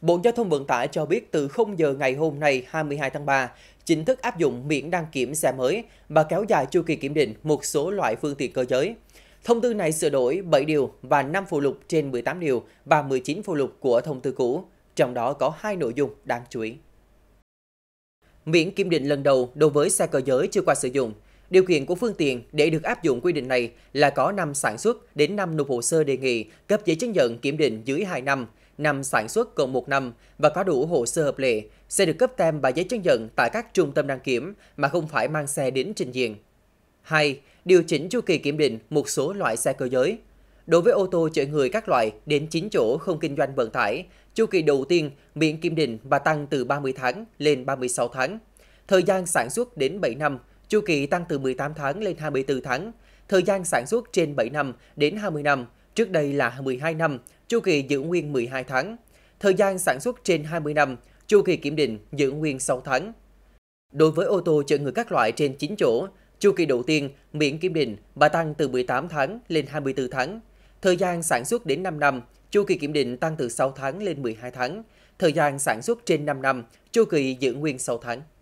Bộ Giao thông Vận tải cho biết từ 0 giờ ngày hôm nay 22 tháng 3, chính thức áp dụng miễn đăng kiểm xe mới và kéo dài chu kỳ kiểm định một số loại phương tiện cơ giới. Thông tư này sửa đổi 7 điều và 5 phụ lục trên 18 điều và 19 phụ lục của thông tư cũ, trong đó có hai nội dung đáng chú ý. Miễn kiểm định lần đầu đối với xe cơ giới chưa qua sử dụng. Điều kiện của phương tiện để được áp dụng quy định này là có năm sản xuất đến năm nộp hồ sơ đề nghị cấp giấy chứng nhận kiểm định dưới 2 năm – năm sản xuất còn một năm và có đủ hồ sơ hợp lệ sẽ được cấp tem và giấy chứng nhận tại các trung tâm đăng kiểm mà không phải mang xe đến trình diện. 2. Điều chỉnh chu kỳ kiểm định một số loại xe cơ giới. Đối với ô tô chở người các loại đến 9 chỗ không kinh doanh vận tải, chu kỳ đầu tiên miễn kiểm định và tăng từ 30 tháng lên 36 tháng. Thời gian sản xuất đến 7 năm, chu kỳ tăng từ 18 tháng lên 24 tháng. Thời gian sản xuất trên 7 năm đến 20 năm, Trước đây là 12 năm, chu kỳ giữ nguyên 12 tháng. Thời gian sản xuất trên 20 năm, chu kỳ kiểm định giữ nguyên 6 tháng. Đối với ô tô chở người các loại trên 9 chỗ, chu kỳ đầu tiên miễn kiểm định và tăng từ 18 tháng lên 24 tháng. Thời gian sản xuất đến 5 năm, chu kỳ kiểm định tăng từ 6 tháng lên 12 tháng. Thời gian sản xuất trên 5 năm, chu kỳ giữ nguyên 6 tháng.